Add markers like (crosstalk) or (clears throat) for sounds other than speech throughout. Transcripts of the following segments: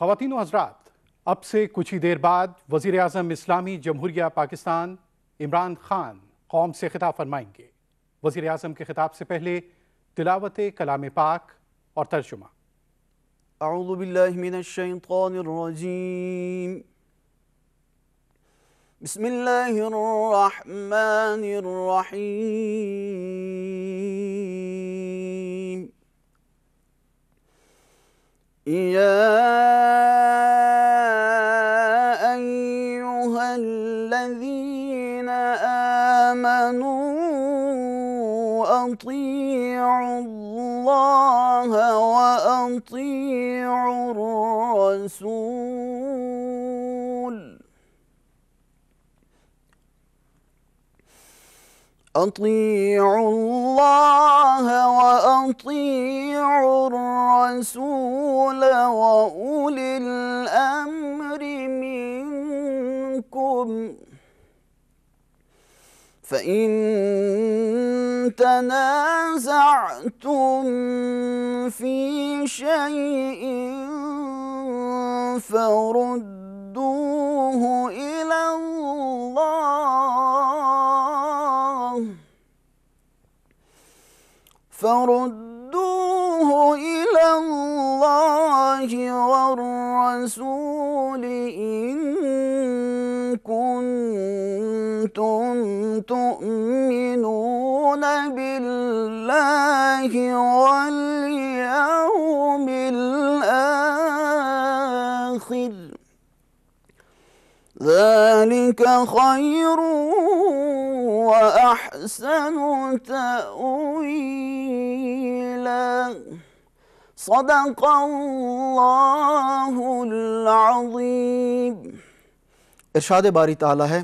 खातिन हजरात अब से कुछ ही देर बाद वज़ी अजम इस्लामी जमहूरिया पाकिस्तान इमरान खान कौम से खिताब फरमाएंगे वजीर अजम के खिताब से पहले तिलावत कलाम पाक और तर्जुमा बिस्मिल्लाहिर्रहमानिर्रहीम يا أيها الذين آمنوا أطيعوا الله وأطيعوا الرسول أطيعوا الله وأطيعوا الرسول وأولي الأمر منكم فإن تنازعتم في شيء فردوه فردوه إلى الله والرسول إن كنتم تؤمنون بالله واليوم الآخر ذلك خير وأحسن تأويلا صدق الله العظيم इरशाद बारी ताला है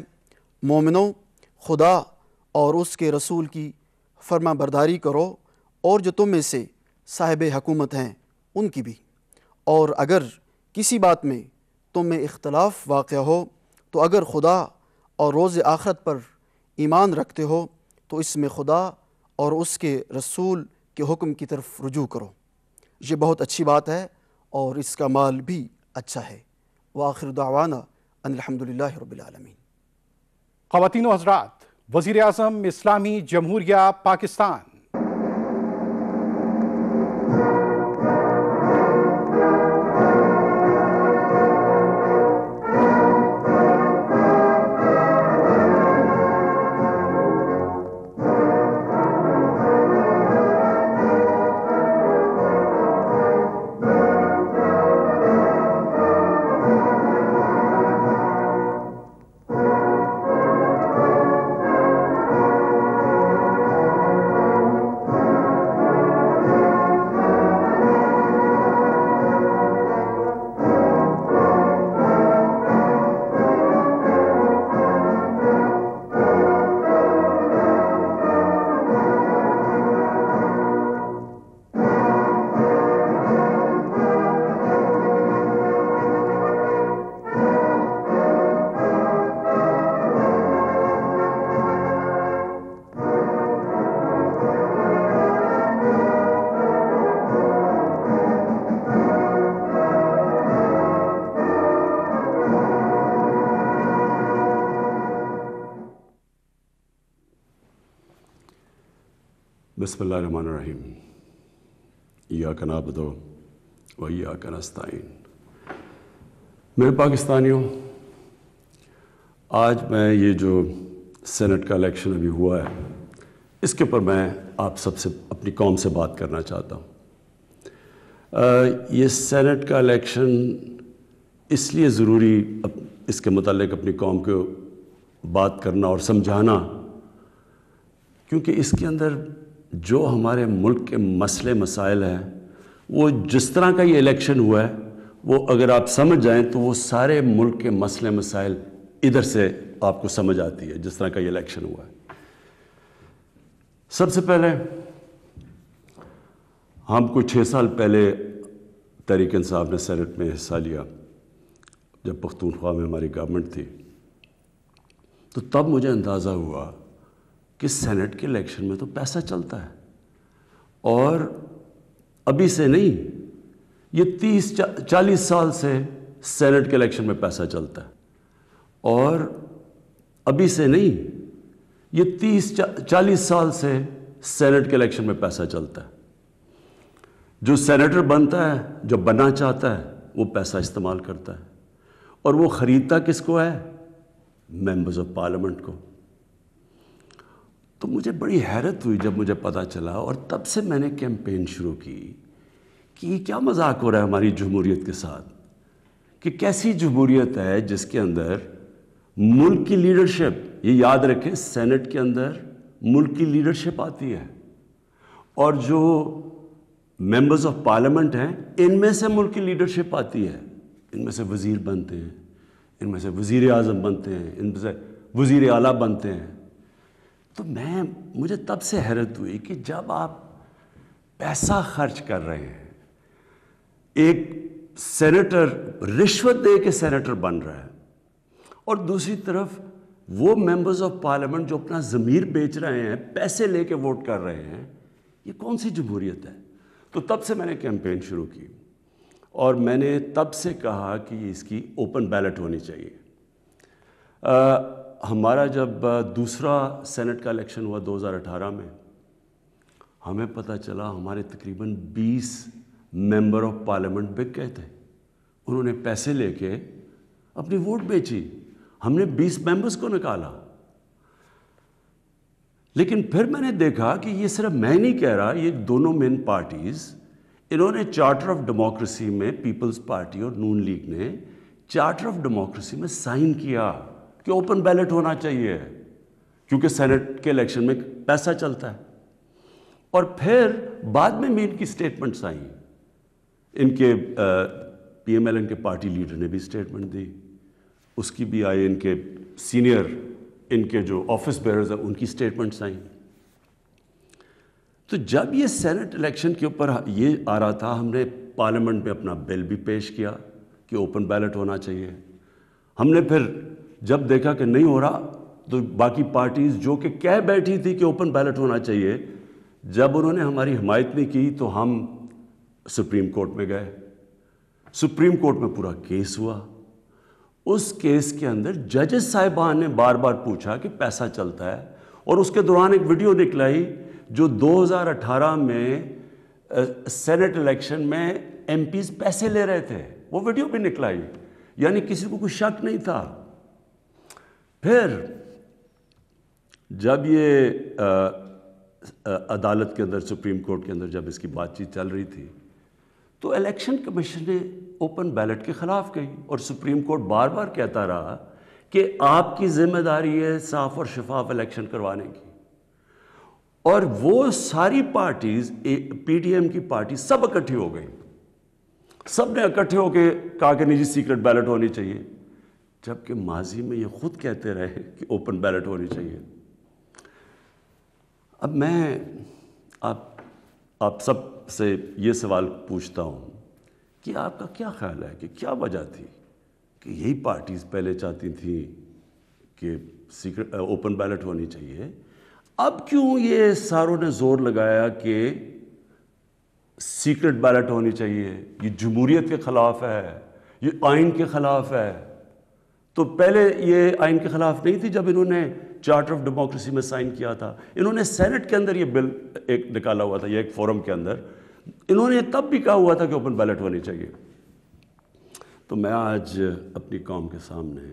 मोमिनों खुदा और उसके रसूल की फर्मा बरदारी करो और जो तुम में से साहिब हकूमत हैं उनकी भी और अगर किसी बात में तुम में इख्तलाफ वाक़ हो तो अगर खुदा और रोज़ आखरत पर ईमान रखते हो तो इसमें खुदा और उसके रसूल के हुक्म की तरफ रुजू करो ये बहुत अच्छी बात है और इसका माल भी अच्छा है व आखिर दावाना अलहमदिल्ला रबालमीन ख़वान हजरात वज़ी अजम इस्लामी जमहूरिया पाकिस्तान बसमीम या कना बदो व या का मैं पाकिस्तानी हूँ आज मैं ये जो सेनेट का इलेक्शन अभी हुआ है इसके ऊपर मैं आप सबसे अपनी कौम से बात करना चाहता हूँ ये सेनेट का इलेक्शन इसलिए ज़रूरी इसके मतलब अपनी कौम को बात करना और समझाना क्योंकि इसके अंदर जो हमारे मुल्क के मसले मसाइल हैं वो जिस तरह का ये इलेक्शन हुआ है वो अगर आप समझ जाएं तो वो सारे मुल्क के मसले मसाइल इधर से आपको समझ आती है जिस तरह का ये इलेक्शन हुआ है सबसे पहले हमको छः साल पहले तरीकन साहब ने सेनेट में हिस्सा लिया जब पख्तूनख्वा में हमारी गवर्नमेंट थी तो तब मुझे अंदाज़ा हुआ कि सेनेट के इलेक्शन में तो पैसा चलता है और अभी से नहीं ये तीस चा, चालीस साल से सेनेट के इलेक्शन में पैसा चलता है और अभी से नहीं ये तीस चा, चालीस साल से सेनेट के इलेक्शन में पैसा चलता है जो सेनेटर बनता है जो बनना चाहता है वो पैसा इस्तेमाल करता है और वो ख़रीदता किसको है मेंबर्स ऑफ पार्लियामेंट को तो मुझे बड़ी हैरत हुई जब मुझे पता चला और तब से मैंने कैंपेन शुरू की कि क्या मजाक हो रहा है हमारी जमहूरीत के साथ कि कैसी जमहूरीत है जिसके अंदर मुल्क की लीडरशिप ये याद रखें सेनेट के अंदर मुल्क की लीडरशिप आती है और जो मेंबर्स ऑफ पार्लियामेंट हैं इनमें से मुल्क की लीडरशिप आती है इनमें से वज़ीर बनते हैं इनमें से वजीर अजम बनते हैं इनमें से वज़ी अला बनते हैं तो मैं मुझे तब से हैरत हुई कि जब आप पैसा खर्च कर रहे हैं एक सेनेटर रिश्वत दे के सेनेटर बन रहा है और दूसरी तरफ वो मेंबर्स ऑफ पार्लियामेंट जो अपना ज़मीर बेच रहे हैं पैसे लेके वोट कर रहे हैं ये कौन सी जमहूरियत है तो तब से मैंने कैंपेन शुरू की और मैंने तब से कहा कि इसकी ओपन बैलेट होनी चाहिए आ, हमारा जब दूसरा सेनेट का इलेक्शन हुआ 2018 में हमें पता चला हमारे तकरीबन 20 मेंबर ऑफ पार्लियामेंट बिक गए थे उन्होंने पैसे लेके अपनी वोट बेची हमने 20 मेंबर्स को निकाला लेकिन फिर मैंने देखा कि ये सिर्फ मैं नहीं कह रहा ये दोनों मेन पार्टीज़ इन्होंने चार्टर ऑफ डेमोक्रेसी में पीपल्स पार्टी और नून लीग ने चार्टर ऑफ डेमोक्रेसी में साइन किया कि ओपन बैलेट होना चाहिए क्योंकि सेनेट के इलेक्शन में पैसा चलता है और फिर बाद में भी इनकी स्टेटमेंट्स आई इनके पीएमएल के पार्टी लीडर ने भी स्टेटमेंट दी उसकी भी आई इनके सीनियर इनके जो ऑफिस बेयर्स हैं उनकी स्टेटमेंट्स आई तो जब ये सेनेट इलेक्शन के ऊपर ये आ रहा था हमने पार्लियामेंट में अपना बिल भी पेश किया कि ओपन बैलेट होना चाहिए हमने फिर जब देखा कि नहीं हो रहा तो बाकी पार्टीज़ जो कि कह बैठी थी कि ओपन बैलेट होना चाहिए जब उन्होंने हमारी हमायत नहीं की तो हम सुप्रीम कोर्ट में गए सुप्रीम कोर्ट में पूरा केस हुआ उस केस के अंदर जजेस साहिबान ने बार बार पूछा कि पैसा चलता है और उसके दौरान एक वीडियो निकलाई जो 2018 में सेनेट इलेक्शन में एमपीज पैसे ले रहे थे वो वीडियो भी निकलाई यानी किसी को कोई शक नहीं था फिर जब ये आ, आ, अदालत के अंदर सुप्रीम कोर्ट के अंदर जब इसकी बातचीत चल रही थी तो इलेक्शन कमीशन ने ओपन बैलेट के ख़िलाफ़ कही और सुप्रीम कोर्ट बार बार कहता रहा कि आपकी ज़िम्मेदारी है साफ़ और शफाफ इलेक्शन करवाने की और वो सारी पार्टीज़ पीडीएम की पार्टी सब इकट्ठी हो गई सब ने इकट्ठे होकर कहा कि निजी सीक्रेट बैलेट होनी चाहिए जबकि माजी में ये ख़ुद कहते रहे कि ओपन बैलेट होनी चाहिए अब मैं आप आप सब से ये सवाल पूछता हूँ कि आपका क्या ख्याल है कि क्या वजह थी कि यही पार्टीज़ पहले चाहती थी कि सीक्रेट ओपन बैलेट होनी चाहिए अब क्यों ये सारों ने ज़ोर लगाया कि सीक्रेट बैलेट होनी चाहिए ये जमहूरियत के ख़िलाफ़ है ये आइन के ख़िलाफ़ है तो पहले ये आइन के ख़िलाफ़ नहीं थी जब इन्होंने चार्टर ऑफ डेमोक्रेसी में साइन किया था इन्होंने सेनेट के अंदर ये बिल एक निकाला हुआ था ये एक फोरम के अंदर इन्होंने तब भी कहा हुआ था कि ओपन बैलेट होनी चाहिए तो मैं आज अपनी कौम के सामने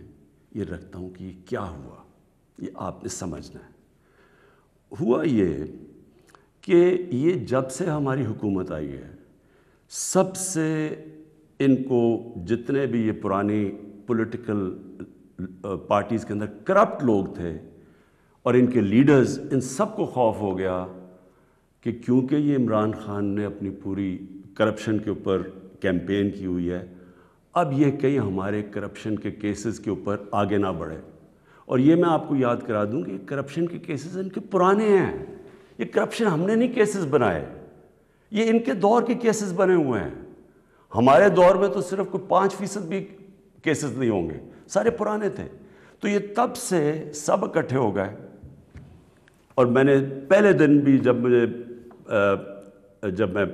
ये रखता हूँ कि क्या हुआ ये आपने समझना है हुआ ये कि ये जब से हमारी हुकूमत आई है सबसे इनको जितने भी ये पुरानी पॉलिटिकल पार्टीज़ के अंदर करप्ट लोग थे और इनके लीडर्स इन सब को खौफ हो गया कि क्योंकि ये इमरान खान ने अपनी पूरी करप्शन के ऊपर कैंपेन की हुई है अब ये कई हमारे करप्शन के केसेस के ऊपर आगे ना बढ़े और ये मैं आपको याद करा दूं कि करप्शन के केसेस इनके पुराने हैं ये करप्शन हमने नहीं केसेस बनाए ये इनके दौर के केसेस बने हुए हैं हमारे दौर में तो सिर्फ कोई पाँच फीसद भी केसेस नहीं होंगे सारे पुराने थे तो ये तब से सब इकट्ठे हो गए और मैंने पहले दिन भी जब मुझे जब मैं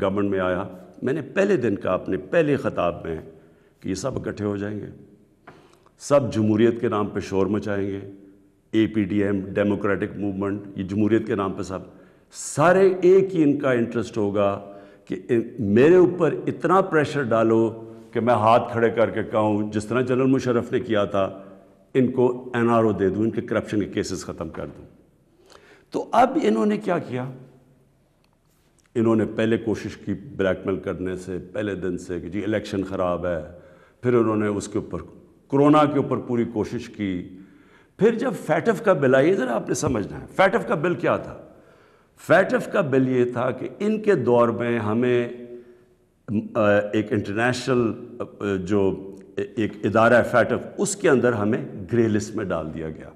गवर्नमेंट में आया मैंने पहले दिन का अपने पहले ख़ताब में कि ये सब इकट्ठे हो जाएंगे सब जमहूरीत के नाम पे शोर मचाएंगे A P D M democratic movement ये जमहूरीत के नाम पे सब सारे एक ही इनका इंटरेस्ट होगा कि मेरे ऊपर इतना प्रेशर डालो कि मैं हाथ खड़े करके कहूँ जिस तरह जनरल मुशरफ ने किया था इनको एन आर ओ दे दूँ इनके करप्शन के केसेस ख़त्म कर दूँ तो अब इन्होंने क्या किया इन्होंने पहले कोशिश की ब्लैकमेल करने से पहले दिन से कि जी इलेक्शन ख़राब है फिर उन्होंने उसके ऊपर कोरोना के ऊपर पूरी कोशिश की फिर जब फैटफ का बिल आई ज़रा आपने समझना है फैटफ का बिल क्या था फैटफ का बिल ये था कि इनके दौर में हमें एक इंटरनेशनल जो एक इदारा फैटफ उसके अंदर हमें ग्रे लिस्ट में डाल दिया गया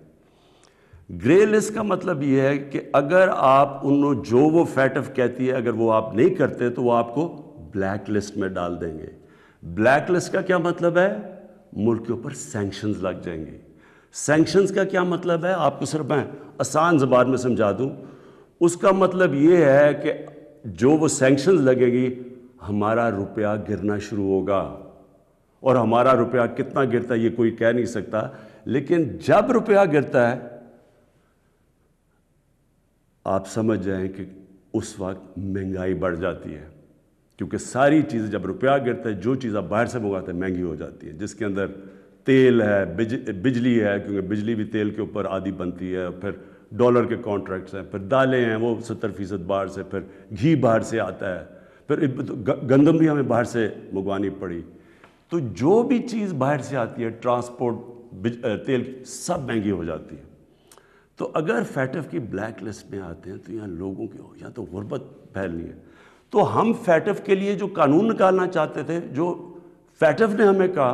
ग्रे लिस्ट का मतलब यह है कि अगर आप उन जो वो फैटफ कहती है अगर वो आप नहीं करते तो वो आपको ब्लैक लिस्ट में डाल देंगे ब्लैक लिस्ट का क्या मतलब है मुल्क के ऊपर सेंक्शन लग जाएंगे सेंक्शन का क्या मतलब है आपको सिर्फ मैं आसान जबान में समझा दूं उसका मतलब ये है कि जो वो सेंक्शन लगेगी हमारा रुपया गिरना शुरू होगा और हमारा रुपया कितना गिरता है ये कोई कह नहीं सकता लेकिन जब रुपया गिरता है आप समझ जाएं कि उस वक्त महंगाई बढ़ जाती है क्योंकि सारी चीज़ें जब रुपया गिरता है जो चीज़ आप बाहर से मंगाते हैं महंगी हो जाती है जिसके अंदर तेल है बिज, बिजली है क्योंकि बिजली भी तेल के ऊपर आदि बनती है फिर डॉलर के कॉन्ट्रैक्ट्स हैं फिर दालें हैं वो सत्तर फीसद बाहर से फिर घी बाहर से आता है फिर तो गंदम भी हमें बाहर से मंगवानी पड़ी तो जो भी चीज़ बाहर से आती है ट्रांसपोर्ट तेल सब महंगी हो जाती है तो अगर फैटफ की ब्लैक लिस्ट में आते हैं तो यहाँ लोगों के यहाँ तो गुर्बत फैलनी है तो हम फैटफ के लिए जो कानून निकालना चाहते थे जो फैटफ ने हमें कहा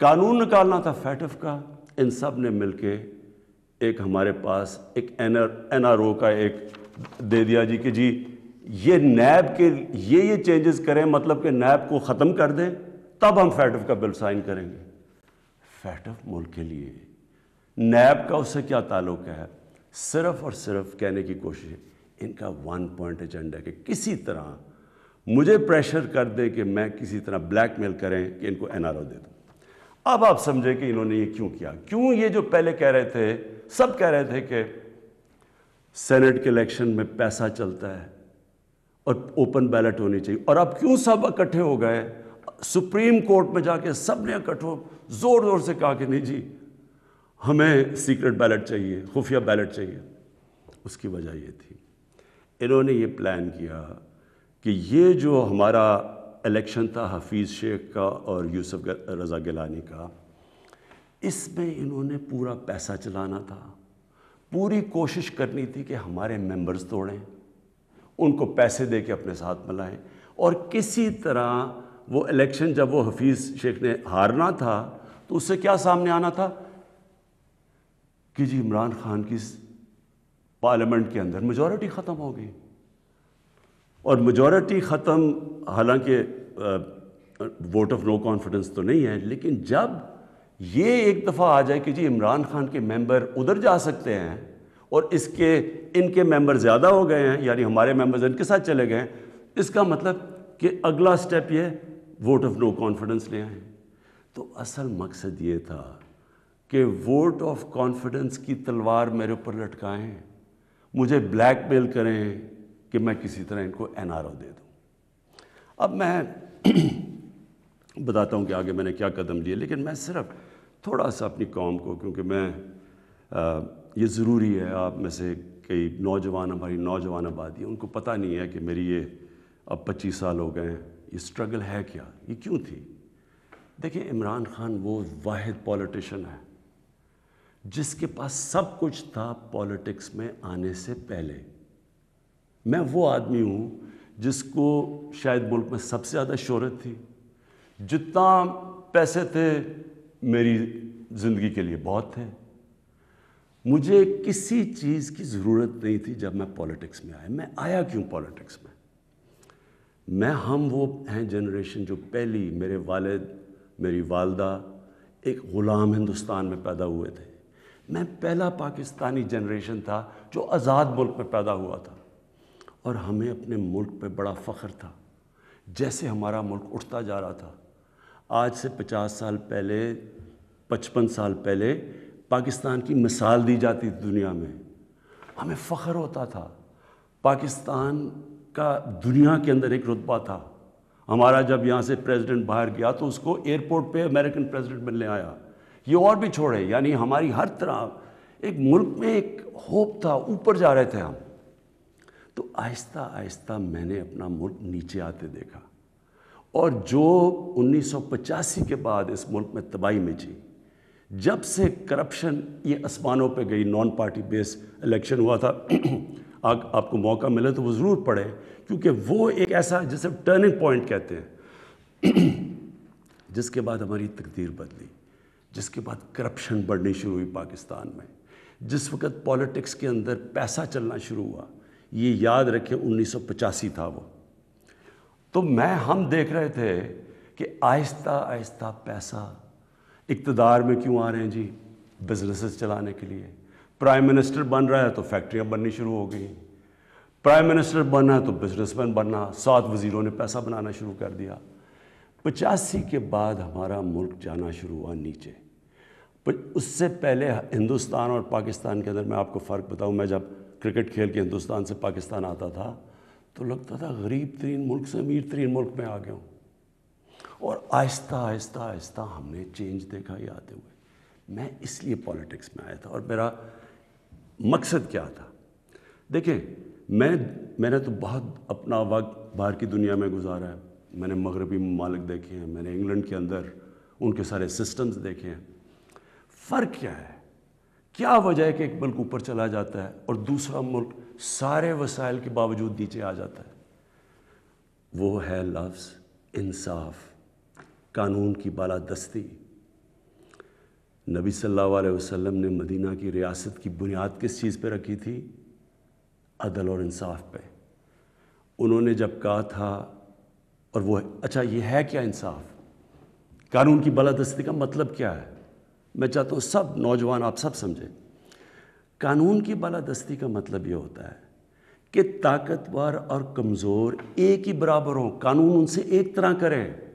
कानून निकालना था फैटफ का इन सब ने मिल एक हमारे पास एक N R N R O का एक दे दिया जी कि जी ये नैब के ये ये चेंजेस करें मतलब कि नैब को ख़त्म कर दें तब हम फैटफ का बिल साइन करेंगे फैटफ मुल्क के लिए नैब का उससे क्या ताल्लुक है सिर्फ और सिर्फ कहने की कोशिश है इनका वन पॉइंट एजेंडा कि किसी तरह मुझे प्रेशर कर दे कि मैं किसी तरह ब्लैकमेल करें कि इनको एन आर ओ दे दूँ अब आप समझे कि इन्होंने ये क्यों किया क्यों ये जो पहले कह रहे थे सब कह रहे थे कि सेनेट के इलेक्शन में पैसा चलता है और ओपन बैलेट होनी चाहिए और अब क्यों सब इकट्ठे हो गए सुप्रीम कोर्ट में जाके सब ने इकट्ठों ज़ोर ज़ोर से कहा कि नहीं जी हमें सीक्रेट बैलेट चाहिए खुफिया बैलेट चाहिए उसकी वजह ये थी इन्होंने ये प्लान किया कि ये जो हमारा इलेक्शन था हफीज़ शेख का और यूसुफ रज़ा गिलानी का इसमें इन्होंने पूरा पैसा चलाना था पूरी कोशिश करनी थी कि हमारे मेंबर्स तोड़ें उनको पैसे दे के अपने साथ मिलाएं और किसी तरह वो इलेक्शन जब वो हफीज़ शेख ने हारना था तो उससे क्या सामने आना था कि जी इमरान खान की पार्लियामेंट के अंदर मेजॉरिटी ख़त्म हो गई और मेजॉरिटी ख़त्म हालांकि वोट ऑफ नो कॉन्फिडेंस तो नहीं है लेकिन जब ये एक दफ़ा आ जाए कि जी इमरान खान के मेंबर उधर जा सकते हैं और इसके इनके मेंबर ज़्यादा हो गए हैं यानी हमारे मेंबर्स इनके साथ चले गए हैं इसका मतलब कि अगला स्टेप ये वोट ऑफ नो कॉन्फिडेंस ले आए तो असल मकसद ये था कि वोट ऑफ कॉन्फिडेंस की तलवार मेरे ऊपर लटकाएं मुझे ब्लैकमेल करें कि मैं किसी तरह इनको एन दे दूँ अब मैं (clears throat) बताता हूँ कि आगे मैंने क्या कदम लिए लेकिन मैं सिर्फ थोड़ा सा अपनी कौम को क्योंकि मैं आ, ये ज़रूरी है आप में से कई नौजवान हमारी नौजवान आबादी उनको पता नहीं है कि मेरी ये अब 25 साल हो गए हैं ये स्ट्रगल है क्या ये क्यों थी देखिए इमरान खान वो वाद पॉलिटिशन है जिसके पास सब कुछ था पॉलिटिक्स में आने से पहले मैं वो आदमी हूँ जिसको शायद मुल्क में सबसे ज़्यादा शोहरत थी जितना पैसे थे मेरी ज़िंदगी के लिए बहुत थे मुझे किसी चीज़ की ज़रूरत नहीं थी जब मैं पॉलिटिक्स में आया मैं आया क्यों पॉलिटिक्स में मैं हम वो हैं जनरेशन जो पहली मेरे वालिद मेरी वालदा एक ग़ुलाम हिंदुस्तान में पैदा हुए थे मैं पहला पाकिस्तानी जनरेशन था जो आज़ाद मुल्क में पैदा हुआ था और हमें अपने मुल्क पे बड़ा फ़ख्र था जैसे हमारा मुल्क उठता जा रहा था आज से 50 साल पहले 55 साल पहले पाकिस्तान की मिसाल दी जाती थी दुनिया में हमें फ़ख्र होता था पाकिस्तान का दुनिया के अंदर एक रुतबा था हमारा जब यहाँ से प्रेसिडेंट बाहर गया तो उसको एयरपोर्ट पे अमेरिकन प्रेसिडेंट मिलने आया ये और भी छोड़े यानी हमारी हर तरह एक मुल्क में एक होप था ऊपर जा रहे थे हम तो आहिस्ता आहिस्ता मैंने अपना मुल्क नीचे आते देखा और जो 1985 के बाद इस मुल्क में तबाही मची जब से करप्शन ये आसमानों पे गई नॉन पार्टी बेस इलेक्शन हुआ था (clears throat) आग आपको मौका मिले तो वो ज़रूर पढ़े क्योंकि वो एक ऐसा जिसे टर्निंग पॉइंट कहते हैं (clears throat) जिसके बाद हमारी तकदीर बदली जिसके बाद करप्शन बढ़नी शुरू हुई पाकिस्तान में जिस वक्त पॉलिटिक्स के अंदर पैसा चलना शुरू हुआ ये याद रखे उन्नीस था वो तो मैं हम देख रहे थे कि आहिस्ता आहिस्ता पैसा इकतदार में क्यों आ रहे हैं जी बिजनेस चलाने के लिए प्राइम मिनिस्टर बन रहा है तो फैक्ट्रियाँ बननी शुरू हो गई प्राइम मिनिस्टर बनना है तो बिजनेसमैन बनना सात वज़ीरों ने पैसा बनाना शुरू कर दिया पचासी के बाद हमारा मुल्क जाना शुरू हुआ नीचे पर उससे पहले हिंदुस्तान और पाकिस्तान के अंदर मैं आपको फ़र्क बताऊँ मैं जब क्रिकेट खेल के हिंदुस्तान से पाकिस्तान आता था तो लगता था गरीब तरीन मुल्क से अमीर तरीन मुल्क में आ गया हूँ और आहिस्ता आहिस्ता आहिस्ता हमने चेंज देखा ये आते हुए मैं इसलिए पॉलिटिक्स में आया था और मेरा मकसद क्या था देखें मैं मैंने तो बहुत अपना वक्त बाहर की दुनिया में गुजारा है मैंने मगरबी ममालिक देखे हैं मैंने इंग्लैंड के अंदर उनके सारे सिस्टम्स देखे हैं फ़र्क क्या है क्या वजह है कि एक मुल्क ऊपर चला जाता है और दूसरा मुल्क सारे वसाइल के बावजूद नीचे आ जाता है वो है लफ्ज़ इंसाफ़ कानून की बालादस्ती नबी सल्लल्लाहु अलैहि वसल्लम ने मदीना की रियासत की बुनियाद किस चीज़ पर रखी थी अदल और इंसाफ पे उन्होंने जब कहा था और वो अच्छा ये है क्या इंसाफ कानून की बालादस्ती का मतलब क्या है मैं चाहता हूँ सब नौजवान आप सब समझें कानून की बालादस्ती का मतलब ये होता है कि ताकतवर और कमज़ोर एक ही बराबर हों कानून उनसे एक तरह करें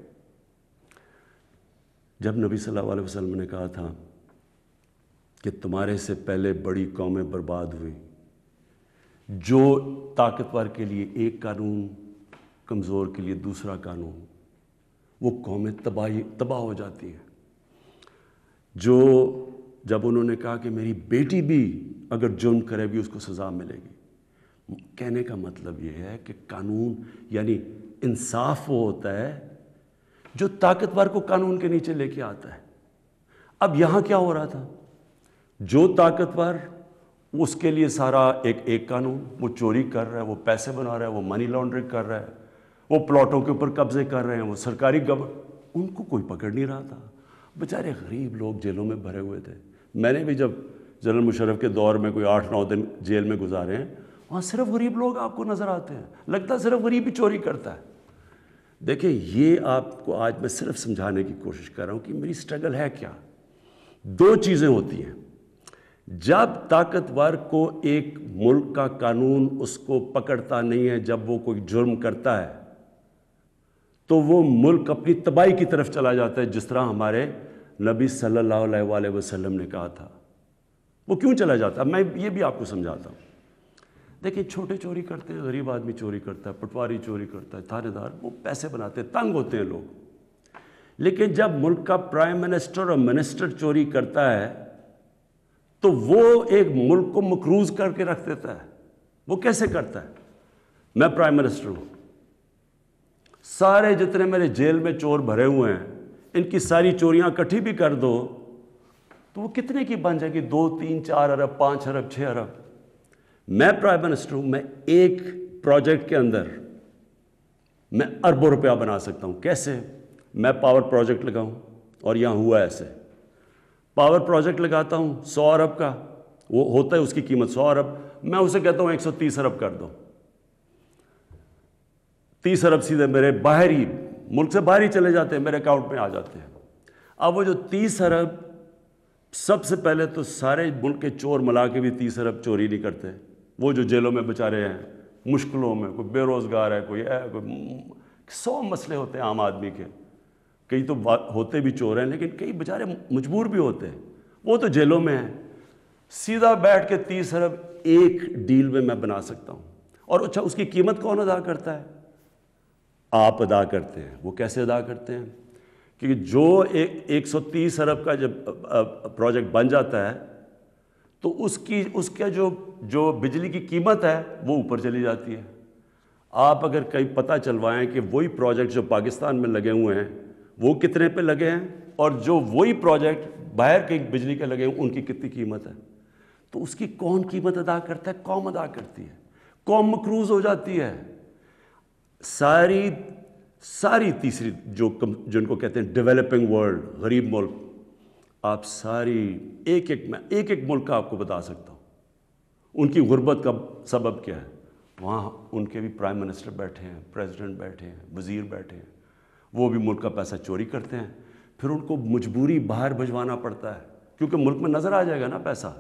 जब नबी सल्लल्लाहु अलैहि वसल्लम ने कहा था कि तुम्हारे से पहले बड़ी कौमें बर्बाद हुई जो ताकतवर के लिए एक कानून कमज़ोर के लिए दूसरा कानून वो कौमें तबाही तबाह हो जाती हैं जो जब उन्होंने कहा कि मेरी बेटी भी अगर जुर्म करेगी उसको सज़ा मिलेगी कहने का मतलब ये है कि कानून यानी इंसाफ वो होता है जो ताकतवर को कानून के नीचे लेके आता है अब यहाँ क्या हो रहा था जो ताकतवर उसके लिए सारा एक एक कानून वो चोरी कर रहा है वो पैसे बना रहा है वो मनी लॉन्ड्रिंग कर रहा है वो प्लॉटों के ऊपर कब्जे कर रहे हैं वो सरकारी गवर्न उनको कोई पकड़ नहीं रहा था बेचारे गरीब लोग जेलों में भरे हुए थे मैंने भी जब जनरल मुशरफ के दौर में कोई आठ नौ दिन जेल में गुजारे हैं वहाँ सिर्फ गरीब लोग आपको नज़र आते हैं लगता है सिर्फ गरीब ही चोरी करता है देखिए ये आपको आज मैं सिर्फ समझाने की कोशिश कर रहा हूं कि मेरी स्ट्रगल है क्या दो चीज़ें होती हैं जब ताकतवर को एक मुल्क का कानून उसको पकड़ता नहीं है जब वो कोई जुर्म करता है तो वो मुल्क अपनी तबाही की तरफ चला जाता है जिस तरह हमारे नबी सल्लल्लाहु अलैहि वसल्लम ने कहा था वो क्यों चला जाता है मैं ये भी आपको समझाता हूँ देखिए छोटे चोरी करते हैं गरीब आदमी चोरी करता है पटवारी चोरी करता है थानेदार वो पैसे बनाते हैं तंग होते हैं लोग लेकिन जब मुल्क का प्राइम मिनिस्टर और मिनिस्टर चोरी करता है तो वो एक मुल्क को मकरूज करके रख देता है वो कैसे करता है मैं प्राइम मिनिस्टर हूं सारे जितने मेरे जेल में चोर भरे हुए हैं इनकी सारी चोरियां इकट्ठी भी कर दो तो वो कितने की बन जाएगी दो तीन चार अरब पांच अरब छह अरब मैं प्राइम मिनिस्टर हूं मैं एक प्रोजेक्ट के अंदर मैं अरबों रुपया बना सकता हूं कैसे मैं पावर प्रोजेक्ट लगाऊं और यहां हुआ ऐसे पावर प्रोजेक्ट लगाता हूं सौ अरब का वो होता है उसकी कीमत सौ अरब मैं उसे कहता हूं एक सौ तीस अरब कर दो तीस अरब सीधे मेरे बाहरी मुल्क से बाहर ही चले जाते हैं मेरे अकाउंट में आ जाते हैं अब वो जो तीस अरब सबसे पहले तो सारे मुल्क के चोर मला के भी तीस अरब चोरी नहीं करते वो जो जेलों में बेचारे हैं मुश्किलों में कोई बेरोज़गार है कोई है कोई सौ मसले होते हैं आम आदमी के कई तो होते भी चोर हैं लेकिन कई बेचारे मजबूर भी होते हैं वो तो जेलों में हैं सीधा बैठ के तीस अरब एक डील में मैं बना सकता हूँ और अच्छा उसकी कीमत कौन अदा करता है आप अदा करते हैं वो कैसे अदा करते हैं क्योंकि जो एक तीस अरब का जब प्रोजेक्ट बन जाता है तो उसकी उसके जो जो बिजली की कीमत है वो ऊपर चली जाती है आप अगर कहीं पता चलवाएं कि वही प्रोजेक्ट जो पाकिस्तान में लगे हुए हैं वो कितने पे लगे हैं और जो वही प्रोजेक्ट बाहर कहीं बिजली के लगे हुए उनकी कितनी कीमत है तो उसकी कौन कीमत अदा करता है कौम अदा करती है कौम मक्रूज हो जाती है सारी सारी तीसरी जो जिनको कहते हैं डेवलपिंग वर्ल्ड गरीब मुल्क आप सारी एक एक मैं एक एक मुल्क का आपको बता सकता हूँ उनकी गुर्बत का सबब क्या है वहाँ उनके भी प्राइम मिनिस्टर बैठे हैं प्रेसिडेंट बैठे हैं वज़ीर बैठे हैं वो भी मुल्क का पैसा चोरी करते हैं फिर उनको मजबूरी बाहर भिजवाना पड़ता है क्योंकि मुल्क में नज़र आ जाएगा ना पैसा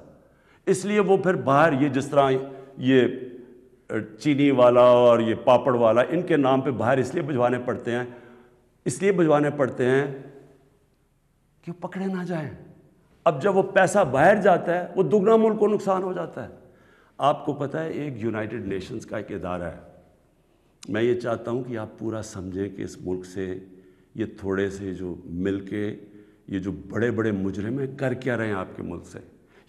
इसलिए वो फिर बाहर ये जिस तरह ये चीनी वाला और ये पापड़ वाला इनके नाम पे बाहर इसलिए भिजवाने पड़ते हैं इसलिए भिजवाने पड़ते हैं कि वो पकड़े ना जाए अब जब वो पैसा बाहर जाता है वो दुगना मुल्क को नुकसान हो जाता है आपको पता है एक यूनाइटेड नेशंस का एक इदारा है मैं ये चाहता हूँ कि आप पूरा समझें कि इस मुल्क से ये थोड़े से जो मिल के ये जो बड़े बड़े मुजरिम हैं कर क्या रहे हैं आपके मुल्क से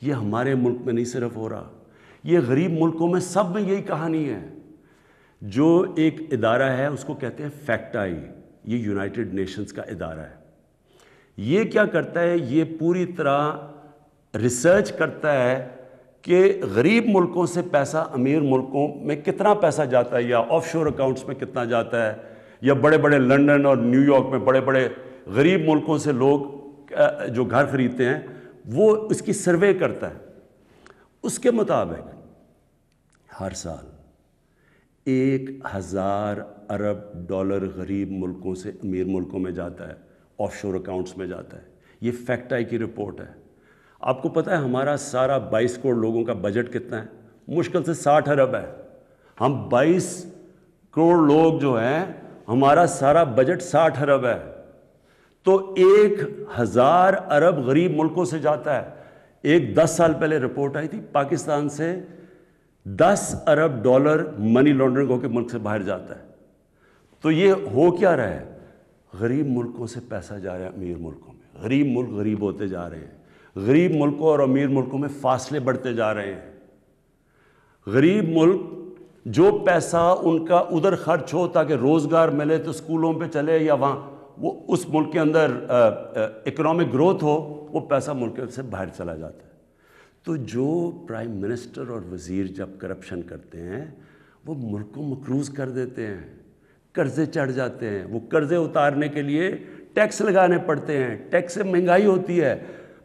ये हमारे मुल्क में नहीं सिर्फ हो रहा ये गरीब मुल्कों में सब में यही कहानी है जो एक इदारा है उसको कहते हैं फैक्टाई ये यूनाइटेड नेशंस का इदारा है ये क्या करता है ये पूरी तरह रिसर्च करता है कि गरीब मुल्कों से पैसा अमीर मुल्कों में कितना पैसा जाता है या ऑफशोर अकाउंट्स में कितना जाता है या बड़े बड़े लंदन और न्यूयॉर्क में बड़े बड़े गरीब मुल्कों से लोग जो घर ख़रीदते हैं वो इसकी सर्वे करता है उसके मुताबिक हर साल एक हज़ार अरब डॉलर गरीब मुल्कों से अमीर मुल्कों में जाता है ऑफशोर अकाउंट्स में जाता है ये फैक्टाई की रिपोर्ट है आपको पता है हमारा सारा 22 करोड़ लोगों का बजट कितना है मुश्किल से 60 अरब है हम 22 करोड़ लोग जो हैं हमारा सारा बजट 60 अरब है तो एक हज़ार अरब गरीब मुल्कों से जाता है एक 10 साल पहले रिपोर्ट आई थी पाकिस्तान से 10 अरब डॉलर मनी लॉन्ड्रिंग होकर मुल्क से बाहर जाता है तो ये हो क्या रहा है गरीब मुल्कों से पैसा जा रहा है अमीर मुल्कों में गरीब मुल्क गरीब होते जा रहे हैं गरीब मुल्कों और अमीर मुल्कों में फासले बढ़ते जा रहे हैं गरीब मुल्क जो पैसा उनका उधर खर्च हो ताकि रोज़गार मिले तो स्कूलों पे चले या वहाँ वो उस मुल्क के अंदर इकोनॉमिक ग्रोथ हो वो पैसा मुल्क से बाहर चला जाता है तो जो प्राइम मिनिस्टर और वज़ीर जब करप्शन करते हैं वो मुल्क को मकरूज़ कर देते हैं कर्जे चढ़ जाते हैं वो कर्जे उतारने के लिए टैक्स लगाने पड़ते हैं टैक्स से महंगाई होती है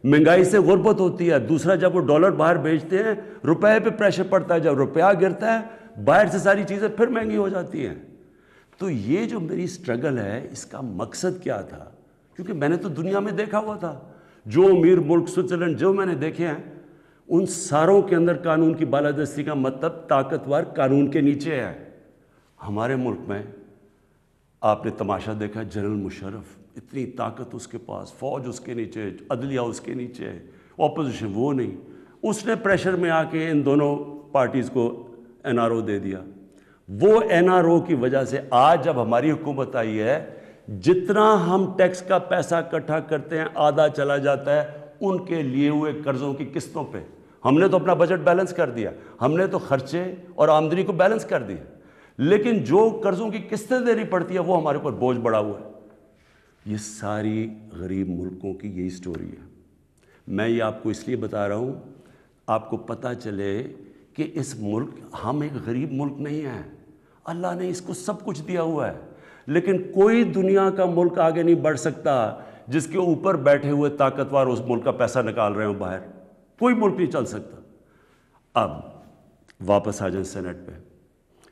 महंगाई से गुर्बत होती है दूसरा जब वो डॉलर बाहर भेजते हैं रुपए पे प्रेशर पड़ता है जब रुपया गिरता है बाहर से सारी चीज़ें फिर महंगी हो जाती हैं तो ये जो मेरी स्ट्रगल है इसका मकसद क्या था क्योंकि मैंने तो दुनिया में देखा हुआ था जो अमीर मुल्क स्विट्ज़रलैंड जो मैंने देखे हैं उन सारों के अंदर कानून की बालादस्ती का मतलब ताकतवर कानून के नीचे है हमारे मुल्क में आपने तमाशा देखा जनरल मुशरफ इतनी ताकत उसके पास फौज उसके नीचे अदलिया उसके नीचे है अपोजिशन वो नहीं उसने प्रेशर में आके इन दोनों पार्टीज़ को एनआरओ दे दिया वो एनआरओ की वजह से आज जब हमारी हुकूमत आई है जितना हम टैक्स का पैसा इकट्ठा करते हैं आधा चला जाता है उनके लिए हुए कर्ज़ों की किस्तों पे हमने तो अपना बजट बैलेंस कर दिया हमने तो खर्चे और आमदनी को बैलेंस कर दिया लेकिन जो कर्जों की किस्तें देनी पड़ती है वो हमारे ऊपर बोझ बढ़ा हुआ है ये सारी गरीब मुल्कों की यही स्टोरी है मैं ये आपको इसलिए बता रहा हूँ आपको पता चले कि इस मुल्क हम एक गरीब मुल्क नहीं हैं अल्लाह ने इसको सब कुछ दिया हुआ है लेकिन कोई दुनिया का मुल्क आगे नहीं बढ़ सकता जिसके ऊपर बैठे हुए ताकतवर उस मुल्क का पैसा निकाल रहे हो बाहर कोई मुल्क नहीं चल सकता अब वापस आ जाए सेनेट पर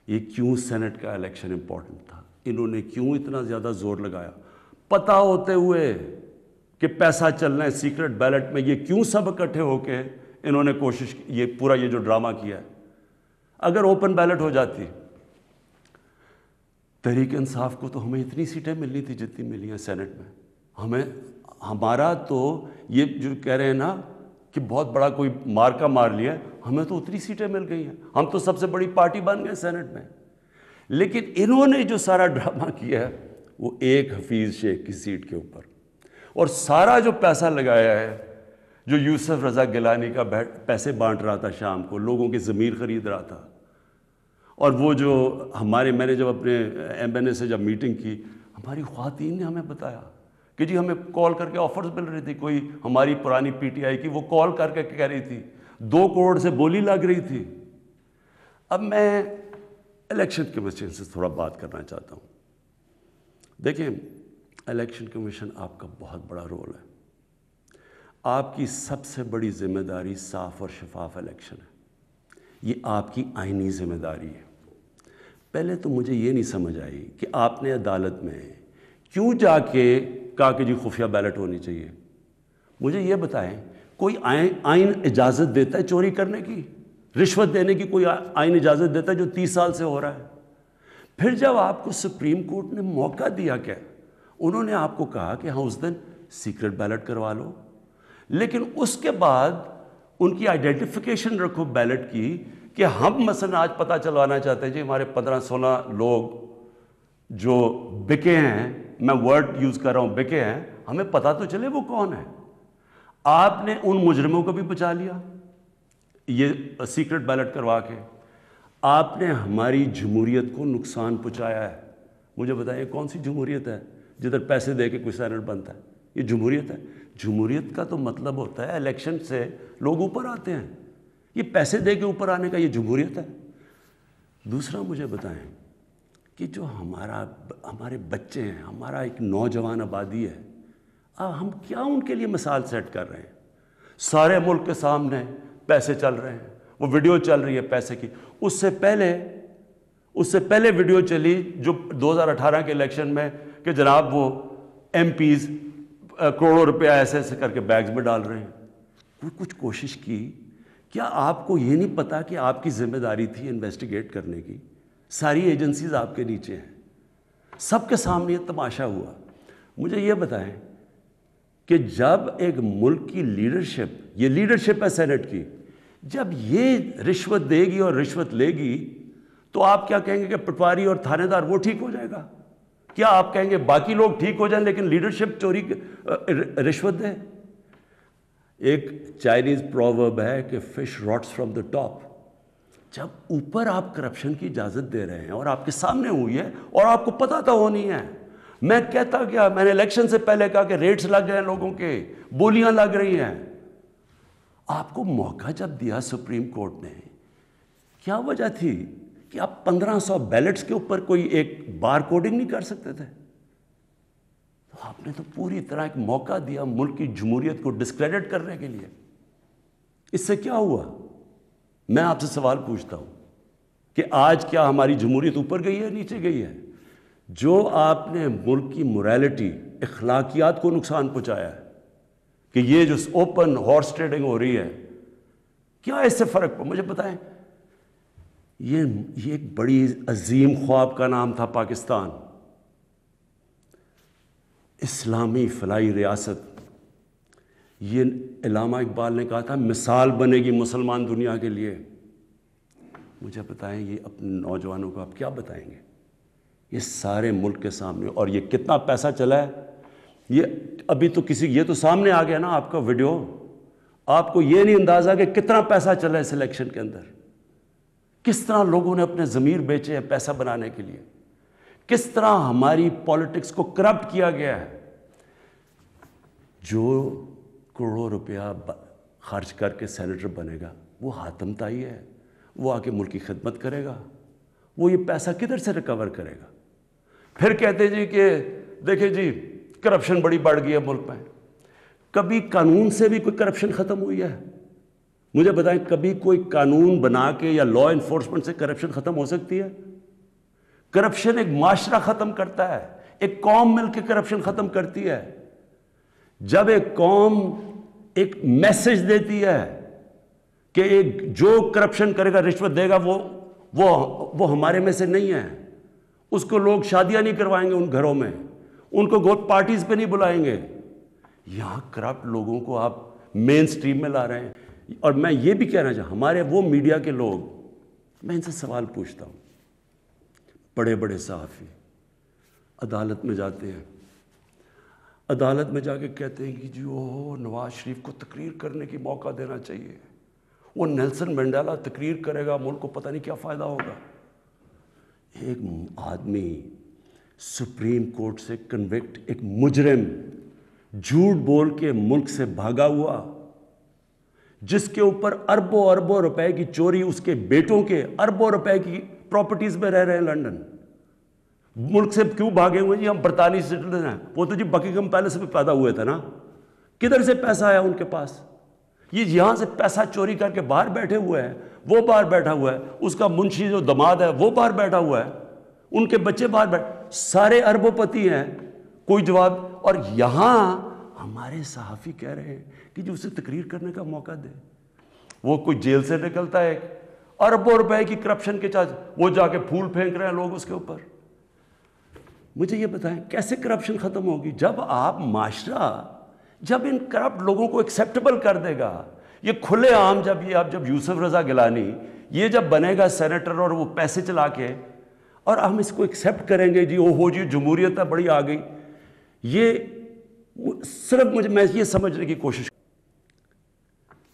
ये क्यों सेनेट का इलेक्शन इंपॉर्टेंट था इन्होंने क्यों इतना ज़्यादा जोर लगाया पता होते हुए कि पैसा चलना है सीक्रेट बैलेट में ये क्यों सब इकट्ठे होके इन्होंने कोशिश ये पूरा ये जो ड्रामा किया है अगर ओपन बैलेट हो जाती तहरीक इंसाफ को तो हमें इतनी सीटें मिलनी थी जितनी मिली हैं सेनेट में हमें हमारा तो ये जो कह रहे हैं ना कि बहुत बड़ा कोई मार्का मार लिया हमें तो उतनी सीटें मिल गई हैं हम तो सबसे बड़ी पार्टी बन गए सेनेट में लेकिन इन्होंने जो सारा ड्रामा किया है वो एक हफीज़ शेख की सीट के ऊपर और सारा जो पैसा लगाया है जो यूसुफ रज़ा गिलानी का पैसे बांट रहा था शाम को लोगों की ज़मीर ख़रीद रहा था और वो जो हमारे मैंने जब अपने एम एन ए से जब मीटिंग की हमारी ख़वातीन ने हमें बताया कि जी हमें कॉल करके ऑफ़र्स मिल रही थी कोई हमारी पुरानी पी टी आई की वो कॉल करके कह रही थी दो करोड़ से बोली लग रही थी अब मैं इलेक्शन कमीशन से थोड़ा बात करना चाहता हूँ देखिए इलेक्शन कमीशन आपका बहुत बड़ा रोल है आपकी सबसे बड़ी जिम्मेदारी साफ और शफाफ इलेक्शन है ये आपकी आइनी जिम्मेदारी है पहले तो मुझे ये नहीं समझ आई कि आपने अदालत में क्यों जाके कहा कि जी खुफिया बैलेट होनी चाहिए मुझे ये बताएं कोई आइन इजाज़त देता है चोरी करने की रिश्वत देने की कोई आइन इजाज़त देता है जो तीस साल से हो रहा है फिर जब आपको सुप्रीम कोर्ट ने मौका दिया क्या उन्होंने आपको कहा कि हाँ उस दिन सीक्रेट बैलेट करवा लो लेकिन उसके बाद उनकी आइडेंटिफिकेशन रखो बैलेट की कि हम मसलन आज पता चलवाना चाहते हैं जी हमारे पंद्रह सोलह लोग जो बिके हैं मैं वर्ड यूज़ कर रहा हूँ बिके हैं हमें पता तो चले वो कौन है आपने उन मुजरमों को भी बचा लिया ये सीक्रेट बैलेट करवा के आपने हमारी जमूरीत को नुकसान पहुँचाया है मुझे बताइए कौन सी जमहूरियत है जिधर पैसे दे के कोई सैनट बनता है ये जमूरीत है जमूरीत का तो मतलब होता है इलेक्शन से लोग ऊपर आते हैं ये पैसे दे के ऊपर आने का ये जमहूरीत है दूसरा मुझे बताएं कि जो हमारा हमारे बच्चे हैं हमारा एक नौजवान आबादी है हम क्या उनके लिए मिसाल सेट कर रहे हैं सारे मुल्क के सामने पैसे चल रहे हैं वो वीडियो चल रही है पैसे की उससे पहले उससे पहले वीडियो चली जो 2018 के इलेक्शन में कि जनाब वो एम करोड़ों रुपया ऐसे ऐसे करके बैग्स में डाल रहे हैं कोई कुछ कोशिश की क्या आपको ये नहीं पता कि आपकी जिम्मेदारी थी इन्वेस्टिगेट करने की सारी एजेंसीज आपके नीचे हैं सबके सामने तमाशा हुआ मुझे ये बताएं कि जब एक मुल्क की लीडरशिप ये लीडरशिप है सेनेट की जब ये रिश्वत देगी और रिश्वत लेगी तो आप क्या कहेंगे कि पटवारी और थानेदार वो ठीक हो जाएगा क्या आप कहेंगे बाकी लोग ठीक हो जाए लेकिन लीडरशिप चोरी रिश्वत दे एक चाइनीज प्रॉवर्ब है कि fish rots from the top जब ऊपर आप करप्शन की इजाज़त दे रहे हैं और आपके सामने हुई है और आपको पता तो होनी है मैं कहता क्या मैंने इलेक्शन से पहले कहा कि रेट्स लग गए लोगों के बोलियां लग रही हैं आपको मौका जब दिया सुप्रीम कोर्ट ने क्या वजह थी कि आप 1500 बैलेट्स के ऊपर कोई एक बार कोडिंग नहीं कर सकते थे तो आपने तो पूरी तरह एक मौका दिया मुल्क की जमहूरियत को डिस्क्रेडिट करने के लिए इससे क्या हुआ मैं आपसे सवाल पूछता हूं कि आज क्या हमारी जमहूरियत ऊपर गई है नीचे गई है जो आपने मुल्क की मोरालिटी अखलाकियात को नुकसान पहुँचाया है कि ये जो ओपन हॉर्स ट्रेडिंग हो रही है क्या इससे फ़र्क पड़ा मुझे बताएं ये ये एक बड़ी अजीम ख्वाब का नाम था पाकिस्तान इस्लामी फलाई रियासत ये इलामा इकबाल ने कहा था मिसाल बनेगी मुसलमान दुनिया के लिए मुझे बताएं ये अपने नौजवानों को आप क्या बताएंगे ये सारे मुल्क के सामने और ये कितना पैसा चला है ये अभी तो किसी ये तो सामने आ गया ना आपका वीडियो आपको ये नहीं अंदाज़ा कि कितना पैसा चला है इस इलेक्शन के अंदर किस तरह लोगों ने अपने ज़मीर बेचे हैं पैसा बनाने के लिए किस तरह हमारी पॉलिटिक्स को करप्ट किया गया है जो करोड़ों रुपया खर्च करके सेनेटर बनेगा वो हातम है वो आके मुल्क की खिदमत करेगा वो ये पैसा किधर से रिकवर करेगा फिर कहते जी कि देखिए जी करप्शन बड़ी बढ़ गई है मुल्क में कभी कानून से भी कोई करप्शन ख़त्म हुई है मुझे बताएं कभी कोई कानून बना के या लॉ इन्फोर्समेंट से करप्शन ख़त्म हो सकती है करप्शन एक माशरा ख़त्म करता है एक कौम मिलकर करप्शन ख़त्म करती है जब एक कौम एक मैसेज देती है कि एक जो करप्शन करेगा रिश्वत देगा वो वो वो हमारे में से नहीं है उसको लोग शादियां नहीं करवाएंगे उन घरों में उनको गोद पार्टीज पे नहीं बुलाएंगे यहां करप्ट लोगों को आप मेन स्ट्रीम में ला रहे हैं और मैं ये भी कहना चाहूँ हमारे वो मीडिया के लोग मैं इनसे सवाल पूछता हूँ बड़े बड़े सहाफ़ी अदालत में जाते हैं अदालत में जाके कहते हैं कि जी ओ नवाज शरीफ को तकरीर करने की मौका देना चाहिए वो नेल्सन मंडेला तकरीर करेगा मुल्क को पता नहीं क्या फ़ायदा होगा एक आदमी सुप्रीम कोर्ट से कन्विक्ट एक मुजरिम झूठ बोल के मुल्क से भागा हुआ जिसके ऊपर अरबों अरबों रुपए की चोरी उसके बेटों के अरबों रुपए की प्रॉपर्टीज में रह रहे हैं लंदन मुल्क से क्यों भागे हुए जी हम बरतानी सिटीजन हैं वो तो जी बकिंगम पैलेस में पैदा हुए थे ना किधर से पैसा आया उनके पास ये यहाँ से पैसा चोरी करके बाहर बैठे हुए हैं वो बाहर बैठा हुआ है उसका मुंशी जो दमाद है वो बाहर बैठा हुआ है उनके बच्चे बाहर बैठ सारे अरबोपति हैं कोई जवाब और यहाँ हमारे सहाफ़ी कह रहे हैं कि जो उसे तकरीर करने का मौका दे वो कोई जेल से निकलता है अरबों रुपए की करप्शन के चार्ज वो जाके फूल फेंक रहे हैं लोग उसके ऊपर मुझे ये बताएं कैसे करप्शन ख़त्म होगी जब आप माशरा जब इन करप्ट लोगों को एक्सेप्टेबल कर देगा ये आम जब ये आप जब यूसुफ रज़ा गिलानी ये जब बनेगा सेनेटर और वो पैसे चला के और हम इसको एक्सेप्ट करेंगे जी ओ हो जी जमहूरियत बड़ी आ गई ये सिर्फ मुझे मैं ये समझने की कोशिश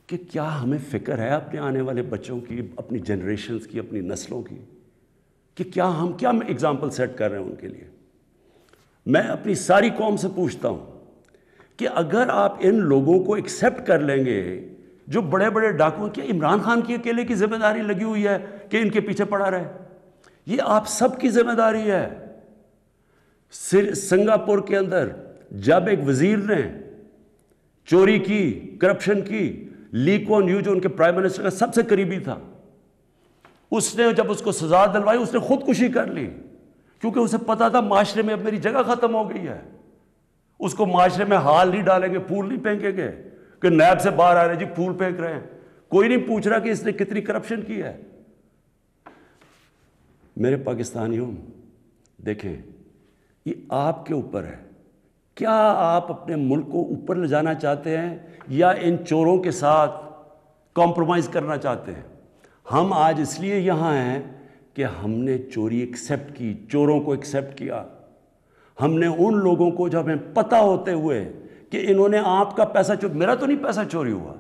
कि क्या हमें फ़िक्र है अपने आने वाले बच्चों की अपनी जनरेशन की अपनी नस्लों की कि क्या हम क्या एग्ज़ाम्पल सेट कर रहे हैं उनके लिए मैं अपनी सारी कौम से पूछता हूं कि अगर आप इन लोगों को एक्सेप्ट कर लेंगे जो बड़े बड़े डाकुओं के इमरान खान की अकेले की जिम्मेदारी लगी हुई है कि इनके पीछे पड़ा रहे ये आप सब की जिम्मेदारी है सिंगापुर के अंदर जब एक वजीर ने चोरी की करप्शन की लीक ऑन यू जो उनके प्राइम मिनिस्टर का सबसे करीबी था उसने जब उसको सजा दिलवाई उसने खुदकुशी कर ली क्योंकि उसे पता था माशरे में अब मेरी जगह ख़त्म हो गई है उसको माशरे में हाल नहीं डालेंगे फूल नहीं फेंकेंगे कि नैब से बाहर आ रहे जी फूल फेंक रहे हैं कोई नहीं पूछ रहा कि इसने कितनी करप्शन की है मेरे पाकिस्तानियों देखें ये आपके ऊपर है क्या आप अपने मुल्क को ऊपर ले जाना चाहते हैं या इन चोरों के साथ कॉम्प्रोमाइज़ करना चाहते हैं हम आज इसलिए यहां हैं कि हमने चोरी एक्सेप्ट की चोरों को एक्सेप्ट किया हमने उन लोगों को जब हमें पता होते हुए कि इन्होंने आपका पैसा चोरी मेरा तो नहीं पैसा चोरी हुआ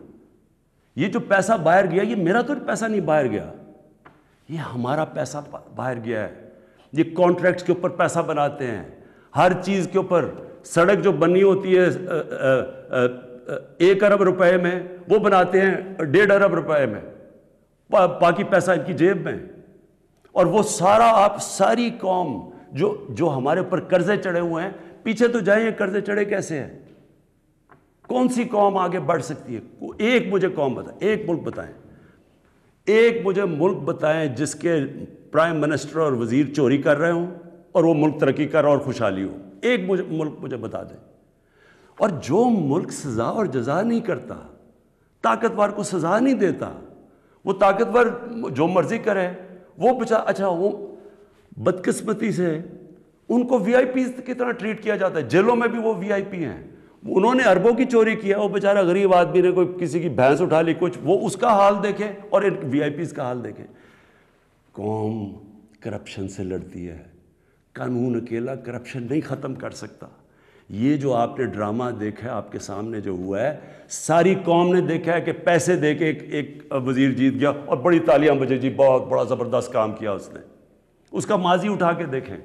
ये जो पैसा बाहर गया ये मेरा तो पैसा नहीं बाहर गया ये हमारा पैसा बाहर गया है ये कॉन्ट्रैक्ट्स के ऊपर पैसा बनाते हैं हर चीज़ के ऊपर सड़क जो बनी होती है एक अरब रुपए में वो बनाते हैं डेढ़ अरब रुपए में बाकी पैसा इनकी जेब में और वो सारा आप सारी कॉम जो जो हमारे ऊपर कर्जे चढ़े हुए हैं पीछे तो जाए कर्जे चढ़े कैसे हैं कौन सी कौम आगे बढ़ सकती है एक मुझे कौम बताए एक मुल्क बताएं एक मुझे मुल्क बताएं जिसके प्राइम मिनिस्टर और वजीर चोरी कर रहे हों और वो मुल्क तरक्की कर और खुशहाली हो एक मुझे मुल्क मुझे बता दें और जो मुल्क सज़ा और जजा नहीं करता ताकतवर को सज़ा नहीं देता वो ताकतवर जो मर्ज़ी करे वो बचा अच्छा वो बदकिस्मती से उनको वीआईपी की तरह ट्रीट किया जाता है जेलों में भी वो वीआईपी हैं उन्होंने अरबों की चोरी किया वो बेचारा गरीब आदमी ने कोई किसी की भैंस उठा ली कुछ वो उसका हाल देखें और इन वी का हाल देखें कौम करप्शन से लड़ती है कानून अकेला करप्शन नहीं ख़त्म कर सकता ये जो आपने ड्रामा देखा है आपके सामने जो हुआ है सारी कौम ने देखा है कि पैसे दे के एक, एक वज़ीर जीत गया और बड़ी तालियां बजे जी बहुत बड़ा ज़बरदस्त काम किया उसने उसका माजी उठा के देखें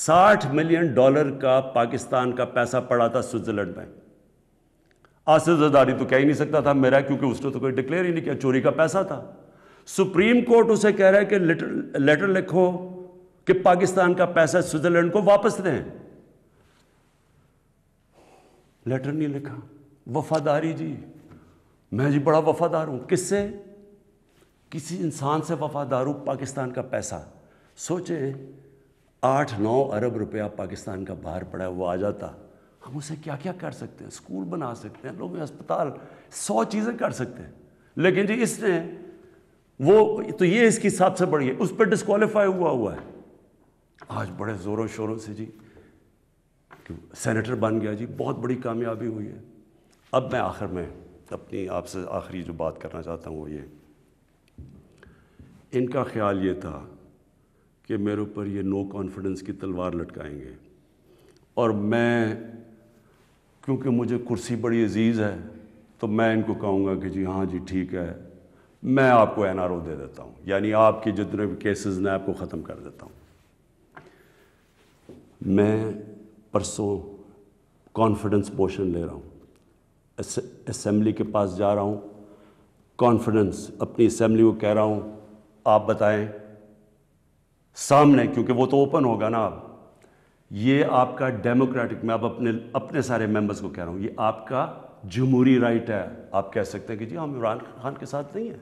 60 मिलियन डॉलर का पाकिस्तान का पैसा पड़ा था स्विट्ज़रलैंड में आसिफ जदारी तो कह ही नहीं सकता था मेरा क्योंकि उसने तो कोई डिक्लेयर ही नहीं किया चोरी का पैसा था सुप्रीम कोर्ट उसे कह रहा है कि लेटर लेटर लिखो कि पाकिस्तान का पैसा स्विट्ज़रलैंड को वापस दें लेटर नहीं लिखा वफादारी जी मैं जी बड़ा वफादार हूं किससे किसी इंसान से वफादार हूं पाकिस्तान का पैसा सोचे आठ नौ अरब रुपया पाकिस्तान का बाहर पड़ा है वो आ जाता हम उसे क्या क्या कर सकते हैं स्कूल बना सकते हैं लोग अस्पताल सौ चीज़ें कर सकते हैं लेकिन जी इसने वो तो ये इसकी सबसे बड़ी है उस पर डिस्कालीफाई हुआ हुआ है आज बड़े ज़ोरों शोरों से जी सेनेटर बन गया जी बहुत बड़ी कामयाबी हुई है अब मैं आखिर में अपनी आपसे आखिरी जो बात करना चाहता हूँ वो ये इनका ख्याल ये था कि मेरे ऊपर ये नो कॉन्फिडेंस की तलवार लटकाएंगे और मैं क्योंकि मुझे कुर्सी बड़ी अजीज़ है तो मैं इनको कहूँगा कि जी हाँ जी ठीक है मैं आपको एन दे देता हूँ यानी आपके जितने भी केसेस हैं आपको ख़त्म कर देता हूँ मैं परसों कॉन्फिडेंस मोशन ले रहा हूँ असम्बली के पास जा रहा हूँ कॉन्फिडेंस अपनी असम्बली को कह रहा हूँ आप बताएं सामने क्योंकि वो तो ओपन होगा ना अब ये आपका डेमोक्रेटिक मैं अब अपने अपने सारे मेंबर्स को कह रहा हूँ ये आपका जमहूरी राइट है आप कह सकते हैं कि जी हम इमरान खान के साथ नहीं हैं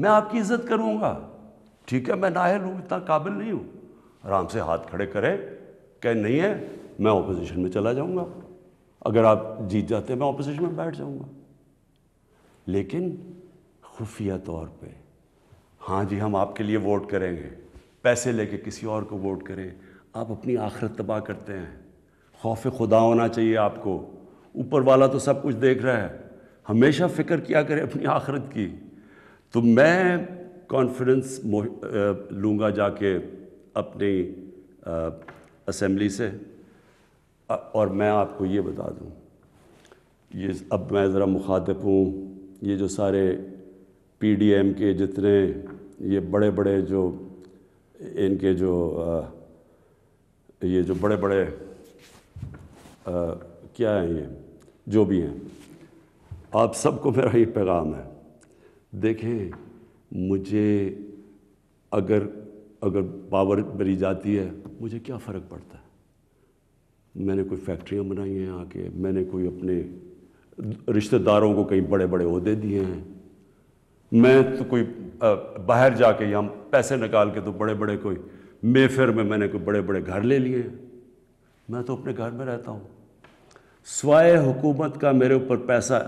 मैं आपकी इज्जत करूँगा ठीक है मैं नाहल हूँ इतना काबिल नहीं हूँ आराम से हाथ खड़े करें कह नहीं है मैं ऑपोजिशन में चला जाऊँगा अगर आप जीत जाते हैं मैं ऑपोजिशन में बैठ जाऊँगा लेकिन खुफिया तौर पर हाँ जी हम आपके लिए वोट करेंगे पैसे लेके किसी और को वोट करें आप अपनी आखिरत तबाह करते हैं खौफ खुदा होना चाहिए आपको ऊपर वाला तो सब कुछ देख रहा है हमेशा फ़िक्र किया करें अपनी आखिरत की तो मैं कॉन्फिडेंस लूँगा जाके अपनी असम्बली से और मैं आपको ये बता दूँ ये अब मैं ज़रा मुखातब हूँ ये जो सारे पीडीएम के जितने ये बड़े बड़े जो इनके जो ये जो बड़े बड़े आ, क्या हैं ये जो भी हैं आप सबको मेरा ये पैगाम है देखें मुझे अगर अगर पावर मेरी जाती है मुझे क्या फ़र्क पड़ता है मैंने कोई फैक्ट्रियाँ बनाई हैं आके मैंने कोई अपने रिश्तेदारों को कई बड़े बड़े अहदे दिए हैं मैं तो कोई बाहर जाके यहाँ पैसे निकाल के तो बड़े बड़े कोई मेफेयर में मैंने कोई बड़े बड़े घर ले लिए मैं तो अपने घर में रहता हूँ स्वाय हुकूमत का मेरे ऊपर पैसा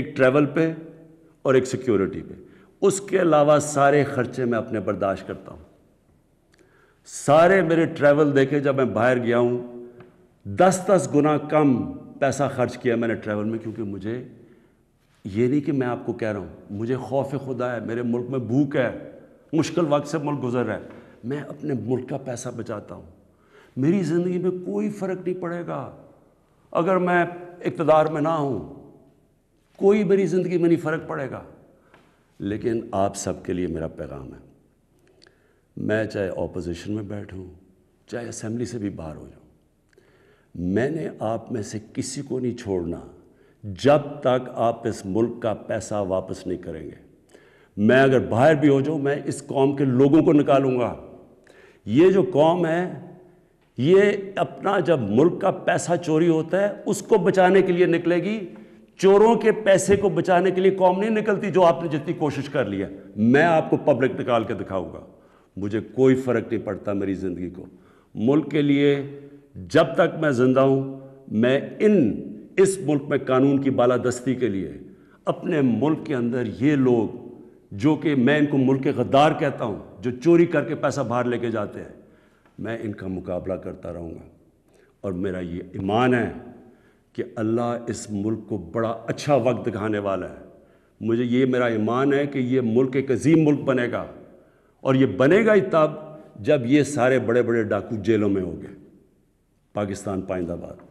एक ट्रैवल पे और एक सिक्योरिटी पे उसके अलावा सारे खर्चे मैं अपने बर्दाश्त करता हूँ सारे मेरे ट्रैवल देखे जब मैं बाहर गया हूँ दस दस गुना कम पैसा खर्च किया मैंने ट्रैवल में क्योंकि मुझे ये नहीं कि मैं आपको कह रहा हूँ मुझे खौफ खुदा है मेरे मुल्क में भूख है मुश्किल वक्त से मुल्क गुजर रहा है मैं अपने मुल्क का पैसा बचाता हूँ मेरी ज़िंदगी में कोई फ़र्क नहीं पड़ेगा अगर मैं इकतदार में ना हूँ कोई मेरी ज़िंदगी में नहीं फ़र्क पड़ेगा लेकिन आप सबके लिए मेरा पैगाम है मैं चाहे ऑपोजिशन में बैठूँ चाहे असम्बली से भी बाहर हो जाऊँ मैंने आप में से किसी को नहीं छोड़ना जब तक आप इस मुल्क का पैसा वापस नहीं करेंगे मैं अगर बाहर भी हो जाऊं मैं इस कौम के लोगों को निकालूंगा ये जो कौम है ये अपना जब मुल्क का पैसा चोरी होता है उसको बचाने के लिए निकलेगी चोरों के पैसे को बचाने के लिए कौम नहीं निकलती जो आपने जितनी कोशिश कर ली है मैं आपको पब्लिक निकाल के दिखाऊंगा मुझे कोई फ़र्क नहीं पड़ता मेरी ज़िंदगी को मुल्क के लिए जब तक मैं ज़िंदा हूं मैं इन इस मुल्क में कानून की बालादस्ती के लिए अपने मुल्क के अंदर ये लोग जो कि मैं इनको मुल्क गद्दार कहता हूँ जो चोरी करके पैसा बाहर लेके जाते हैं मैं इनका मुकाबला करता रहूँगा और मेरा ये ईमान है कि अल्लाह इस मुल्क को बड़ा अच्छा वक्त दिखाने वाला है मुझे ये मेरा ईमान है कि ये मुल्क एक अजीम मुल्क बनेगा और ये बनेगा ही तब जब ये सारे बड़े बड़े डाकू जेलों में हो गए पाकिस्तान पाइंदाबाद